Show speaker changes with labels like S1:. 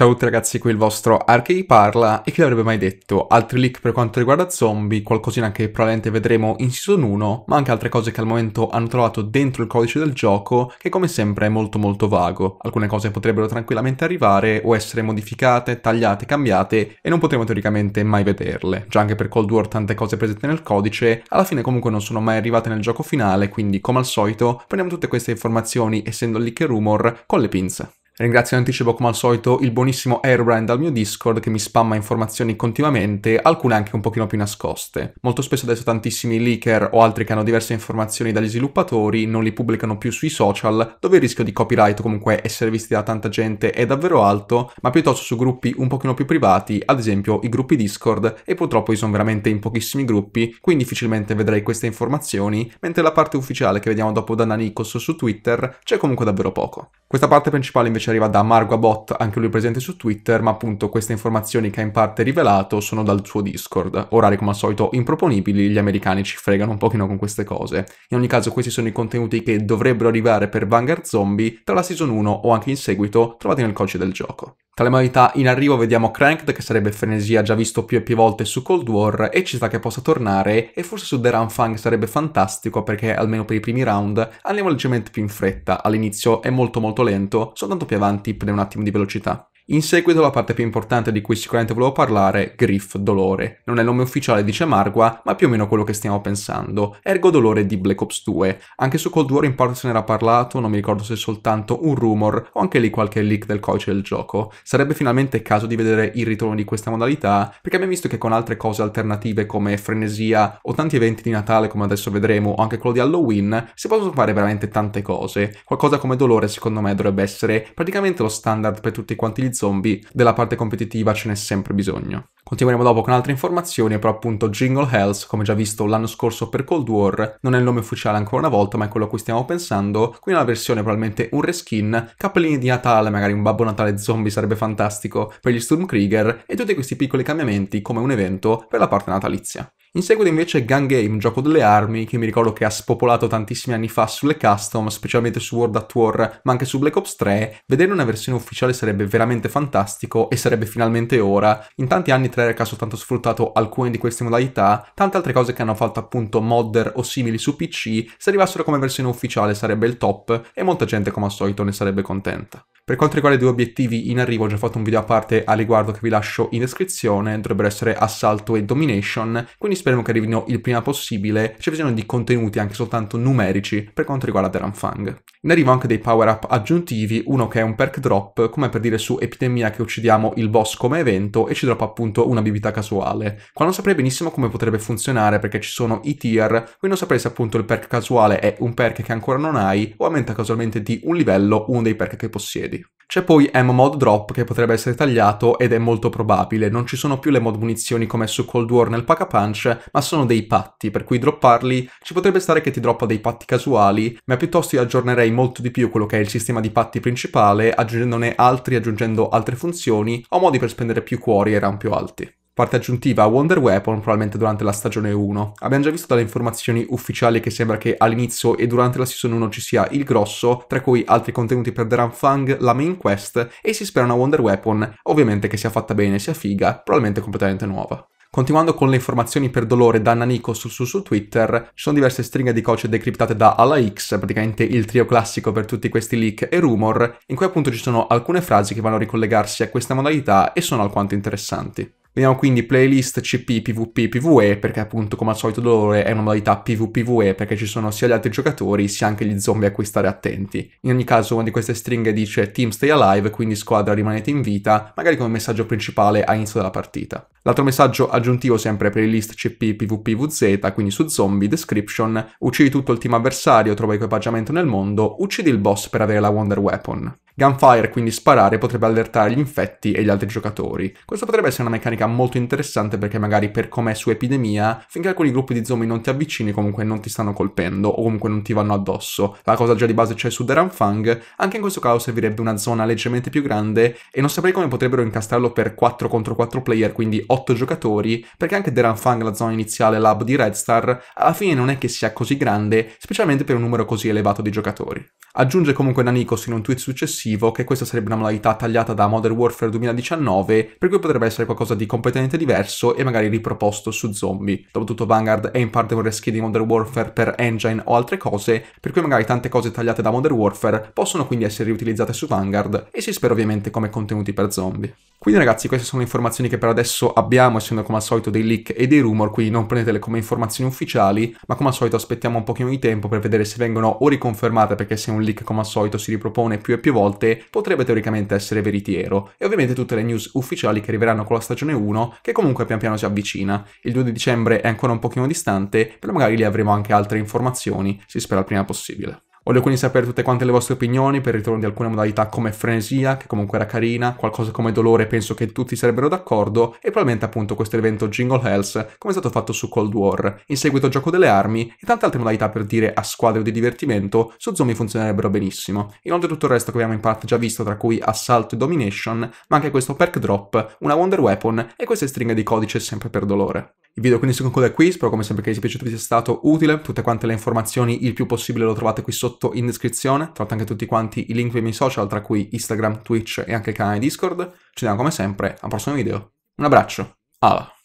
S1: Ciao a tutti ragazzi, qui il vostro Archei parla e chi l'avrebbe mai detto? Altri leak per quanto riguarda zombie, qualcosina che probabilmente vedremo in season 1, ma anche altre cose che al momento hanno trovato dentro il codice del gioco, che come sempre è molto molto vago. Alcune cose potrebbero tranquillamente arrivare o essere modificate, tagliate, cambiate e non potremo teoricamente mai vederle. Già anche per Cold War tante cose presenti nel codice, alla fine comunque non sono mai arrivate nel gioco finale, quindi come al solito prendiamo tutte queste informazioni, essendo leak e rumor, con le pinze. Ringrazio in anticipo come al solito il buonissimo Airbrand al mio Discord che mi spamma informazioni continuamente, alcune anche un pochino più nascoste. Molto spesso adesso tantissimi leaker o altri che hanno diverse informazioni dagli sviluppatori non li pubblicano più sui social, dove il rischio di copyright o comunque essere visti da tanta gente è davvero alto, ma piuttosto su gruppi un pochino più privati, ad esempio i gruppi Discord, e purtroppo io sono veramente in pochissimi gruppi, quindi difficilmente vedrei queste informazioni, mentre la parte ufficiale che vediamo dopo da Nanikos su Twitter c'è comunque davvero poco. Questa parte principale invece arriva da Marguabot, anche lui presente su Twitter, ma appunto queste informazioni che ha in parte rivelato sono dal suo Discord. Orari come al solito improponibili, gli americani ci fregano un pochino con queste cose. In ogni caso questi sono i contenuti che dovrebbero arrivare per Vanguard Zombie tra la Season 1 o anche in seguito, trovati nel codice del gioco. Tra le modalità in arrivo vediamo Cranked, che sarebbe Frenesia già visto più e più volte su Cold War, e ci sta che possa tornare, e forse su The Run Fang sarebbe fantastico perché almeno per i primi round andiamo leggermente più in fretta, all'inizio è molto molto lento, soltanto più avanti prende un attimo di velocità. In seguito la parte più importante di cui sicuramente volevo parlare, Griff Dolore. Non è il nome ufficiale di Cemargua, ma più o meno quello che stiamo pensando. Ergo Dolore di Black Ops 2. Anche su Cold War in parte se n'era parlato, non mi ricordo se è soltanto un rumor o anche lì qualche leak del codice del gioco. Sarebbe finalmente caso di vedere il ritorno di questa modalità, perché abbiamo visto che con altre cose alternative come Frenesia o tanti eventi di Natale come adesso vedremo, o anche quello di Halloween, si possono fare veramente tante cose. Qualcosa come Dolore secondo me dovrebbe essere praticamente lo standard per tutti quanti gli zombie, della parte competitiva ce n'è sempre bisogno. Continueremo dopo con altre informazioni, però appunto Jingle Hells, come già visto l'anno scorso per Cold War, non è il nome ufficiale ancora una volta, ma è quello a cui stiamo pensando, quindi una versione probabilmente un reskin, cappellini di Natale, magari un Babbo Natale zombie sarebbe fantastico per gli Sturmkrieger e tutti questi piccoli cambiamenti come un evento per la parte natalizia. In seguito invece Gun Game, gioco delle armi, che mi ricordo che ha spopolato tantissimi anni fa sulle custom, specialmente su World at War, ma anche su Black Ops 3, vedere una versione ufficiale sarebbe veramente fantastico e sarebbe finalmente ora. In tanti anni Treyarch ha soltanto sfruttato alcune di queste modalità, tante altre cose che hanno fatto appunto modder o simili su PC, se arrivassero come versione ufficiale sarebbe il top e molta gente come al solito ne sarebbe contenta. Per quanto riguarda i due obiettivi in arrivo, ho già fatto un video a parte a riguardo che vi lascio in descrizione, dovrebbero essere assalto e domination, quindi speriamo che arrivino il prima possibile, c'è bisogno di contenuti anche soltanto numerici per quanto riguarda Fang. In arrivo anche dei power-up aggiuntivi, uno che è un perk drop, come per dire su Epidemia che uccidiamo il boss come evento e ci droppa appunto una bibita casuale. Qua non saprei benissimo come potrebbe funzionare perché ci sono i tier, quindi non saprei se appunto il perk casuale è un perk che ancora non hai o aumenta casualmente di un livello uno dei perk che possiedi. C'è poi M-Mod Drop che potrebbe essere tagliato ed è molto probabile, non ci sono più le mod munizioni come su Cold War nel Pack a Punch, ma sono dei patti, per cui dropparli ci potrebbe stare che ti droppa dei patti casuali, ma piuttosto io aggiornerei molto di più quello che è il sistema di patti principale, aggiungendone altri, aggiungendo altre funzioni o modi per spendere più cuori e RAM più alti parte aggiuntiva a Wonder Weapon probabilmente durante la stagione 1. Abbiamo già visto dalle informazioni ufficiali che sembra che all'inizio e durante la season 1 ci sia il grosso, tra cui altri contenuti per Deran Fang, la main quest e si spera una Wonder Weapon, ovviamente che sia fatta bene, sia figa, probabilmente completamente nuova. Continuando con le informazioni per dolore da Nanico su, su, su Twitter, ci sono diverse stringhe di coach decriptate da X, praticamente il trio classico per tutti questi leak e rumor, in cui appunto ci sono alcune frasi che vanno a ricollegarsi a questa modalità e sono alquanto interessanti. Vediamo quindi playlist CP, PvP, PvE, perché appunto come al solito dolore è una modalità PvPvE, perché ci sono sia gli altri giocatori sia anche gli zombie a cui stare attenti. In ogni caso una di queste stringhe dice Team Stay Alive, quindi squadra rimanete in vita, magari come messaggio principale all'inizio della partita. L'altro messaggio aggiuntivo sempre è playlist CP, PvP, VZ, quindi su zombie, description, uccidi tutto il team avversario, trova equipaggiamento nel mondo, uccidi il boss per avere la Wonder Weapon. Gunfire, quindi sparare, potrebbe allertare gli infetti e gli altri giocatori. Questa potrebbe essere una meccanica molto interessante perché magari per com'è su Epidemia, finché alcuni gruppi di zombie non ti avvicini comunque non ti stanno colpendo o comunque non ti vanno addosso. La cosa già di base c'è su Deranfang, anche in questo caso servirebbe una zona leggermente più grande e non saprei come potrebbero incastrarlo per 4 contro 4 player, quindi 8 giocatori, perché anche Deranfang, la zona iniziale lab di Red Star, alla fine non è che sia così grande, specialmente per un numero così elevato di giocatori. Aggiunge comunque Nanikos in un tweet successivo successivo, che questa sarebbe una modalità tagliata da Modern Warfare 2019, per cui potrebbe essere qualcosa di completamente diverso e magari riproposto su zombie. Dopotutto Vanguard è in parte un reskin di Modern Warfare per engine o altre cose, per cui magari tante cose tagliate da Modern Warfare possono quindi essere riutilizzate su Vanguard e si spera ovviamente come contenuti per zombie. Quindi ragazzi queste sono le informazioni che per adesso abbiamo, essendo come al solito dei leak e dei rumor, quindi non prendetele come informazioni ufficiali, ma come al solito aspettiamo un pochino di tempo per vedere se vengono o riconfermate perché se un leak come al solito si ripropone più e più volte volte potrebbe teoricamente essere veritiero e ovviamente tutte le news ufficiali che arriveranno con la stagione 1 che comunque pian piano si avvicina. Il 2 di dicembre è ancora un pochino distante, però magari lì avremo anche altre informazioni, si spera il prima possibile. Voglio quindi sapere tutte quante le vostre opinioni per il ritorno di alcune modalità come Frenesia, che comunque era carina, qualcosa come Dolore, penso che tutti sarebbero d'accordo, e probabilmente appunto questo evento Jingle Hells, come è stato fatto su Cold War, in seguito Gioco delle Armi e tante altre modalità per dire a squadre o di divertimento, su Zombie funzionerebbero benissimo. Inoltre tutto il resto che abbiamo in parte già visto, tra cui Assalto e Domination, ma anche questo perk drop, una Wonder Weapon e queste stringhe di codice sempre per Dolore. Il video quindi si conclude qui, spero come sempre che vi sia piaciuto vi sia stato utile, tutte quante le informazioni il più possibile lo trovate qui sotto sotto in descrizione, trovate anche tutti quanti i link dei miei social, tra cui Instagram, Twitch e anche il canale Discord. Ci vediamo come sempre al prossimo video. Un abbraccio, alla!